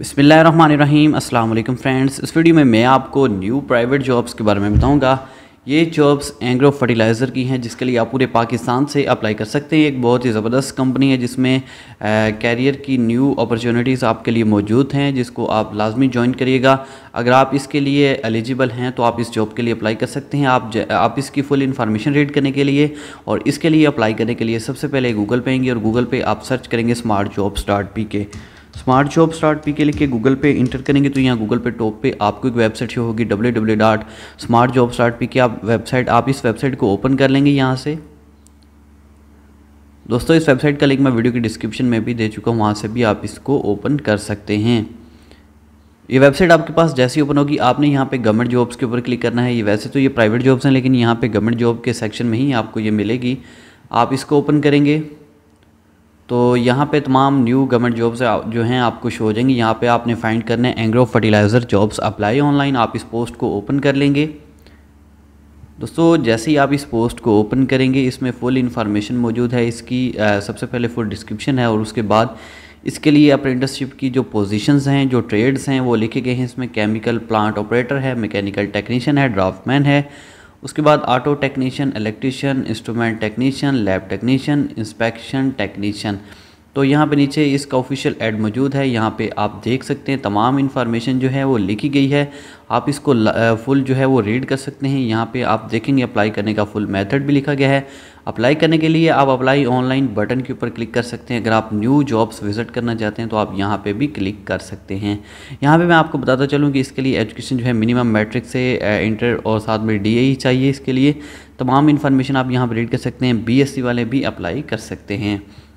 बसमीम अल्लाम फ्रेंड्स इस वीडियो में मैं आपको न्यू प्राइवेट जॉब्स के बारे में बताऊंगा ये जॉब्स एंग्रो फर्टिलाइज़र की हैं जिसके लिए आप पूरे पाकिस्तान से अप्लाई कर सकते हैं एक बहुत ही ज़बरदस्त कंपनी है जिसमें कैरियर की न्यू अपॉर्चुनिटीज़ आपके लिए मौजूद हैं जिसको आप लाजमी ज्वाइन करिएगा अगर आप इसके लिए एलिजिबल हैं तो आप इस जॉब के लिए अप्लाई कर सकते हैं आप आप इसकी फुल इन्फॉर्मेशन रीड करने के लिए और इसके लिए अप्लाई करने के लिए सबसे पहले गूगल पे आएंगे और गूगल पर आप सर्च करेंगे smart jobs dot P K smart job start P K लिख के गूगल पे इंटर करेंगे तो यहाँ गूगल पे टॉप पे आपको एक वेबसाइट शो होगी W W dot smart job start P K आप वेबसाइट आप इस वेबसाइट को ओपन कर लेंगे यहाँ से दोस्तों इस वेबसाइट का लिंक मैं वीडियो की डिस्क्रिप्शन में भी दे चुका हूँ वहाँ से भी आप इसको ओपन कर सकते हैं ये वेबसाइट आपके पास जैसी ओपन होगी आपने यहाँ पे गवर्नमेंट जॉब्स के ऊपर क्लिक करना है ये वैसे तो ये प्राइवेट जॉब्स हैं लेकिन यहाँ पे गवर्नमेंट जॉब के सेक्शन में ही आपको ये मिलेगी आप इसको ओपन करेंगे तो यहाँ पे तमाम न्यू गवर्नमेंट जॉब्स जो हैं आपको शो हो जाएंगी यहाँ पे आपने फाइंड करने Engro fertilizer jobs apply online आप इस पोस्ट को ओपन कर लेंगे दोस्तों जैसे ही आप इस पोस्ट को ओपन करेंगे इसमें फ़ुल इन्फॉर्मेशन मौजूद है इसकी सबसे पहले फुल डिस्क्रिप्शन है और उसके बाद इसके लिए अप्रेंटिसशिप की जो पोजीशंस हैं जो ट्रेड्स हैं वो लिखे गए हैं इसमें केमिकल प्लांट ऑपरेटर है मैकेनिकल टेक्नीशियन है ड्राफ्टमैन है उसके बाद auto technician electrician instrument technician lab technician inspection technician तो यहाँ पे नीचे इसका ऑफिशियल एड मौजूद है यहाँ पे आप देख सकते हैं तमाम इन्फॉर्मेशन जो है वो लिखी गई है आप इसको फुल जो है वो रीड कर सकते हैं यहाँ पे आप देखेंगे अप्लाई करने का फुल मेथड भी लिखा गया है अप्लाई करने के लिए आप अप्लाई ऑनलाइन बटन के ऊपर क्लिक कर सकते हैं अगर आप न्यू जॉब्स विज़िट करना चाहते हैं तो आप यहाँ पर भी क्लिक कर सकते हैं यहाँ पर मैं आपको बताता चलूँ कि इसके लिए एजुकेशन जो है मिनिमम मेट्रिक से इंटर और साथ में डी चाहिए इसके लिए तमाम इन्फॉर्मेशन आप यहाँ पर रीड कर सकते हैं बी वाले भी अप्लाई कर सकते हैं